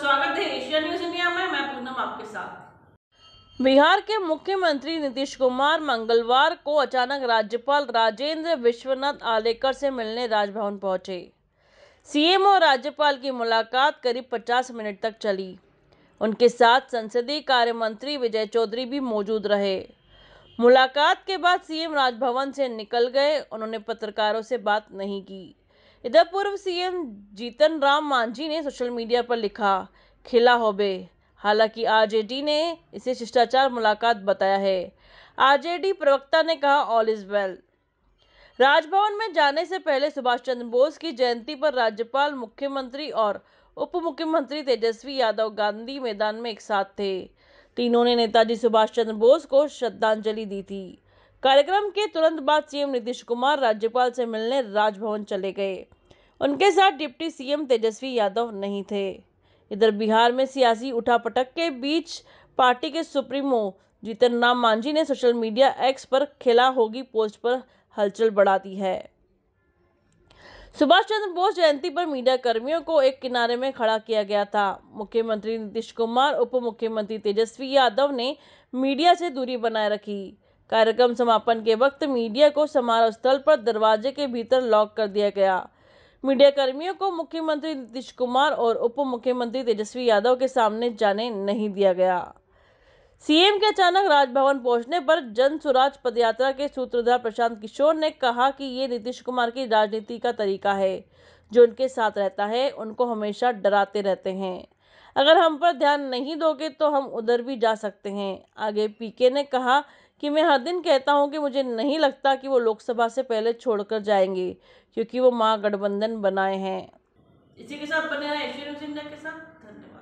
स्वागत है Asia news India में मैं पूनम आपके साथ बिहार के मुख्यमंत्री नीतीश कुमार मंगलवार को अचानक राज्यपाल राजेंद्र विश्वनाथ आलेकर से मिलने राजभवन पहुंचे सीएम और राज्यपाल की मुलाकात करीब 50 मिनट तक चली उनके साथ संसदीय कार्य मंत्री विजय चौधरी भी मौजूद रहे मुलाकात के बाद सीएम राजभवन से निकल गए उन्होंने पत्रकारों से बात नहीं की इधर पूर्व सीएम जीतन राम मांझी ने सोशल मीडिया पर लिखा खिला होबे हालांकि आरजेडी ने इसे शिष्टाचार मुलाकात बताया है आरजेडी प्रवक्ता ने कहा ऑल इज वेल राजभवन में जाने से पहले सुभाष चंद्र बोस की जयंती पर राज्यपाल मुख्यमंत्री और उप मुख्यमंत्री तेजस्वी यादव गांधी मैदान में एक साथ थे तीनों ने नेताजी सुभाष चंद्र बोस को श्रद्धांजलि दी थी कार्यक्रम के तुरंत बाद सीएम नीतीश कुमार राज्यपाल से मिलने राजभवन चले गए उनके साथ डिप्टी सीएम तेजस्वी यादव नहीं थे इधर बिहार में सियासी उठापटक के बीच पार्टी के सुप्रीमो जीतन राम मांझी ने सोशल मीडिया एक्स पर खेला होगी पोस्ट पर हलचल बढ़ा दी है सुभाष चंद्र बोस जयंती पर मीडिया कर्मियों को एक किनारे में खड़ा किया गया था मुख्यमंत्री नीतीश कुमार उप मुख्यमंत्री तेजस्वी यादव ने मीडिया से दूरी बनाए रखी कार्यक्रम समापन के वक्त मीडिया को समारोह स्थल पर दरवाजे के भीतर लॉक कर दिया गया मीडिया कर्मियों को मुख्यमंत्री नीतीश कुमार और उप मुख्यमंत्री तेजस्वी यादव के सामने जाने नहीं दिया गया सीएम के अचानक राजभवन पहुंचने पर जन स्वराज पदयात्रा के सूत्रधार प्रशांत किशोर ने कहा कि ये नीतीश कुमार की राजनीति का तरीका है जो उनके साथ रहता है उनको हमेशा डराते रहते हैं अगर हम पर ध्यान नहीं दोगे तो हम उधर भी जा सकते हैं आगे पीके ने कहा कि मैं हर दिन कहता हूँ कि मुझे नहीं लगता कि वो लोकसभा से पहले छोड़कर जाएंगे क्योंकि वो महागठबंधन बनाए हैं इसी के साथ बने रहे के साथ धन्यवाद